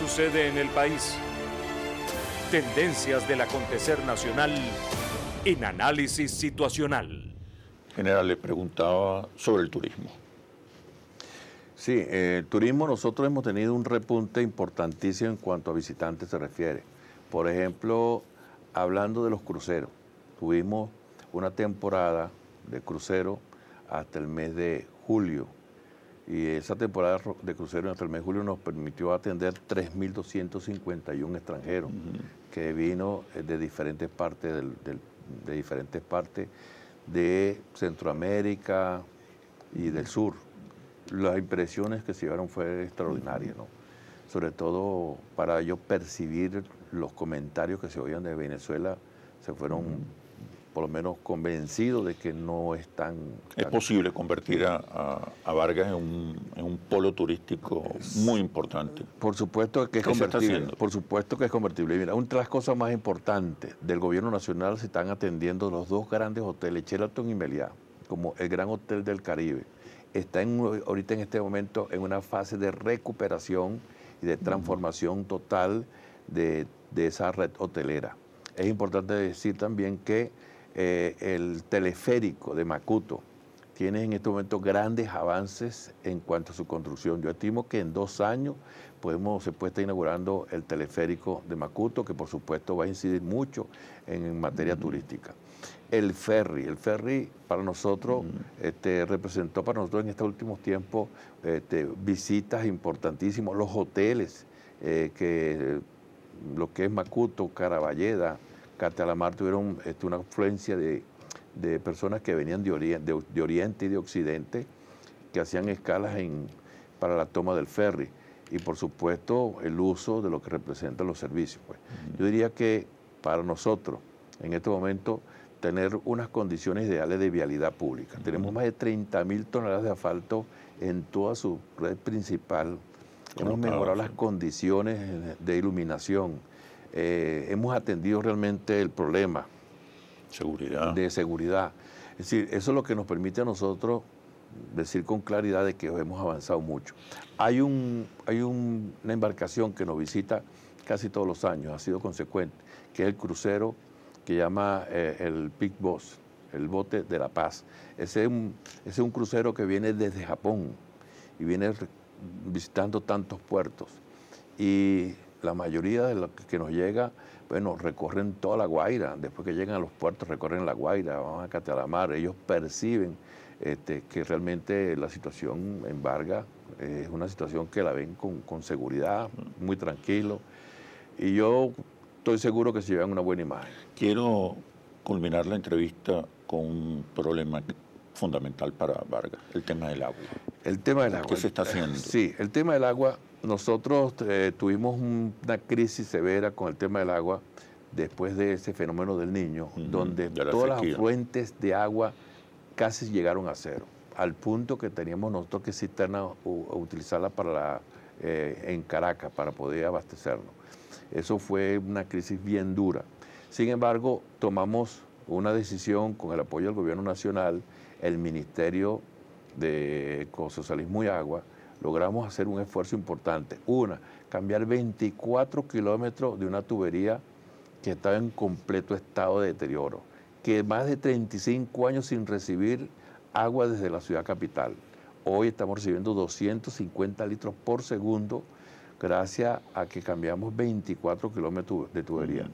sucede en el país. Tendencias del acontecer nacional en análisis situacional. General, le preguntaba sobre el turismo. Sí, el eh, turismo nosotros hemos tenido un repunte importantísimo en cuanto a visitantes se refiere. Por ejemplo, hablando de los cruceros, tuvimos una temporada de crucero hasta el mes de julio, y esa temporada de crucero hasta el mes de julio nos permitió atender 3.251 extranjeros que vino eh, de diferentes partes de diferentes partes de Centroamérica y del sur. Las impresiones que se llevaron fue extraordinarias, ¿no? Sobre todo para yo percibir los comentarios que se oían de Venezuela, se fueron por lo menos convencido de que no es tan... Es posible convertir a, Vargas en un, polo turístico muy importante. Por supuesto que es convertible. Por supuesto que es convertible. Mira, una de las cosas más importantes del gobierno nacional se están atendiendo los dos grandes hoteles, Sheraton y Meliá, como el gran hotel del Caribe. Está ahorita en este momento en una fase de recuperación y de transformación total de, de esa red hotelera. Es importante decir también que eh, el teleférico de Macuto tiene en este momento grandes avances en cuanto a su construcción. Yo estimo que en dos años podemos, se puede estar inaugurando el teleférico de Macuto, que por supuesto va a incidir mucho en, materia turística. El ferry, el ferry para nosotros este, representó para nosotros en estos últimos tiempos este, visitas importantísimas, los hoteles eh, que lo que es Macuto, Caraballeda, Catalamar tuvieron este, una afluencia de, personas que venían de oriente, y de Occidente, que hacían escalas en, para la toma del ferry y por supuesto el uso de lo que representan los servicios. Pues. Yo diría que para nosotros, en este momento, tener unas condiciones ideales de vialidad pública. Tenemos más de 30 mil toneladas de asfalto en toda su red principal. Hemos mejorado las condiciones de iluminación, eh, hemos atendido realmente el problema de seguridad. Es decir, eso es lo que nos permite a nosotros decir con claridad de que hemos avanzado mucho. Hay, un, hay una embarcación que nos visita casi todos los años, ha sido consecuente, que es el crucero que llama eh, el Big Boss, el bote de la paz. Ese es, un, ese es un crucero que viene desde Japón y viene visitando tantos puertos. Y la mayoría de los que nos llega, bueno, recorren toda la Guaira, después que llegan a los puertos recorren la Guaira, van a Catalamar. ellos perciben este, que realmente la situación en Vargas eh, es una situación que la ven con, con, seguridad, muy tranquilo, y yo estoy seguro que se llevan una buena imagen. Quiero culminar la entrevista con un problema fundamental para Vargas, el tema del agua. El tema del agua. ¿Qué se está haciendo? Eh, sí, el tema del agua, nosotros eh, tuvimos una crisis severa con el tema del agua después de ese fenómeno del niño, donde todas las fuentes de agua casi llegaron a cero, al punto que teníamos nosotros que utilizarla para eh, en Caracas para poder abastecernos. Eso fue una crisis bien dura. Sin embargo, tomamos una decisión con el apoyo del gobierno nacional el Ministerio de Ecosocialismo y Agua, logramos hacer un esfuerzo importante. Una, cambiar 24 kilómetros de una tubería que estaba en completo estado de deterioro, que más de 35 años sin recibir agua desde la ciudad capital. Hoy estamos recibiendo 250 litros por segundo gracias a que cambiamos 24 kilómetros de tubería.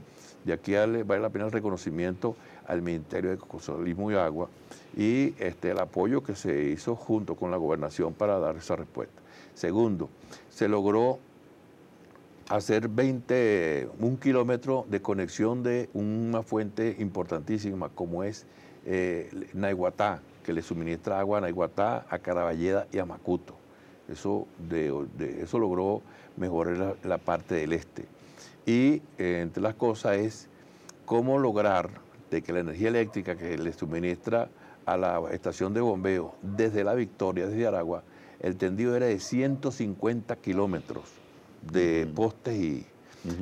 De aquí vale la pena el reconocimiento al Ministerio de Ecosolismo y Agua y este, el apoyo que se hizo junto con la gobernación para dar esa respuesta. Segundo, se logró hacer 20, un kilómetro de conexión de una fuente importantísima como es eh, que le suministra agua a Naiguatá, a Caraballeda y a Macuto. Eso, eso logró mejorar la, parte del este. Y eh, entre las cosas es cómo lograr de que la energía eléctrica que le suministra a la estación de bombeo desde La Victoria, desde Aragua, el tendido era de 150 kilómetros de postes y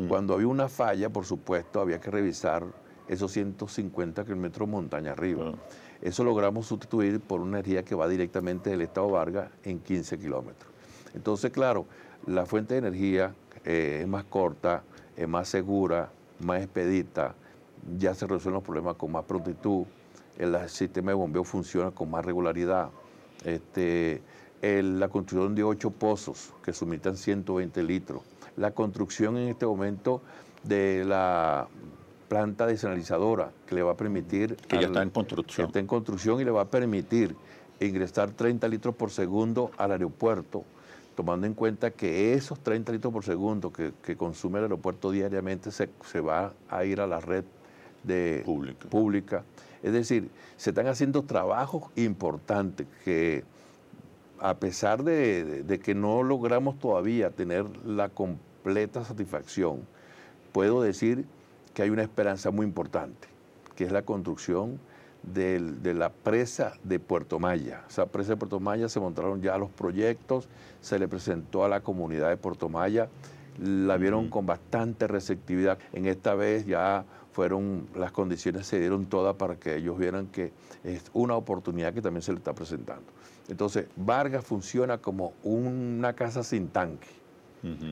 cuando había una falla, por supuesto, había que revisar esos 150 kilómetros montaña arriba. Eso logramos sustituir por una energía que va directamente del Estado Vargas en 15 kilómetros. Entonces, claro, la fuente de energía eh, es más corta, es más segura, más expedita, ya se resuelven los problemas con más prontitud, el sistema de bombeo funciona con más regularidad. Este, la construcción de ocho pozos que sumitan 120 litros, la construcción en este momento de la planta desanalizadora que le va a permitir... Que ya está en construcción. está en construcción y le va a permitir ingresar 30 litros por segundo al aeropuerto tomando en cuenta que esos 30 litros por segundo que, consume el aeropuerto diariamente se, va a ir a la red de pública. Es decir, se están haciendo trabajos importantes que a pesar de que no logramos todavía tener la completa satisfacción, puedo decir que hay una esperanza muy importante, que es la construcción de, la presa de Puerto Maya. Esa presa de Puerto Maya se montaron ya los proyectos, se le presentó a la comunidad de Puerto Maya, la vieron con bastante receptividad. En esta vez ya fueron, las condiciones se dieron todas para que ellos vieran que es una oportunidad que también se le está presentando. Entonces, Vargas funciona como una casa sin tanque,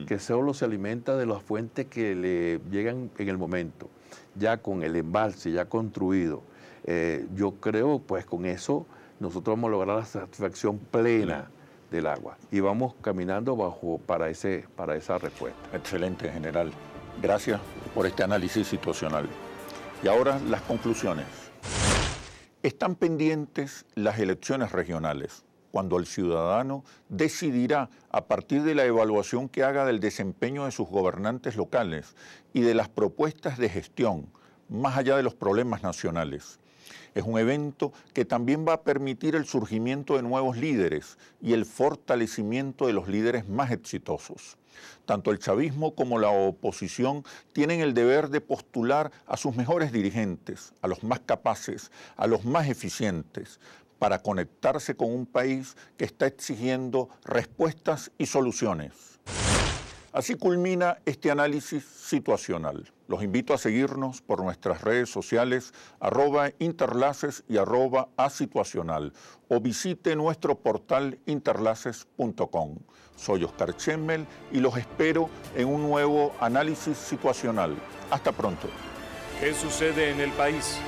que solo se alimenta de las fuentes que le llegan en el momento, ya con el embalse, ya construido eh, yo creo, pues con eso nosotros vamos a lograr la satisfacción plena del agua y vamos caminando bajo para, ese, para esa respuesta. Excelente, general. Gracias por este análisis situacional. Y ahora las conclusiones. Están pendientes las elecciones regionales, cuando el ciudadano decidirá a partir de la evaluación que haga del desempeño de sus gobernantes locales y de las propuestas de gestión, más allá de los problemas nacionales. Es un evento que también va a permitir el surgimiento de nuevos líderes y el fortalecimiento de los líderes más exitosos. Tanto el chavismo como la oposición tienen el deber de postular a sus mejores dirigentes, a los más capaces, a los más eficientes, para conectarse con un país que está exigiendo respuestas y soluciones. Así culmina este análisis situacional. Los invito a seguirnos por nuestras redes sociales arroba interlaces y arroba asituacional o visite nuestro portal interlaces.com. Soy Oscar Chemel y los espero en un nuevo análisis situacional. Hasta pronto. ¿Qué sucede en el país?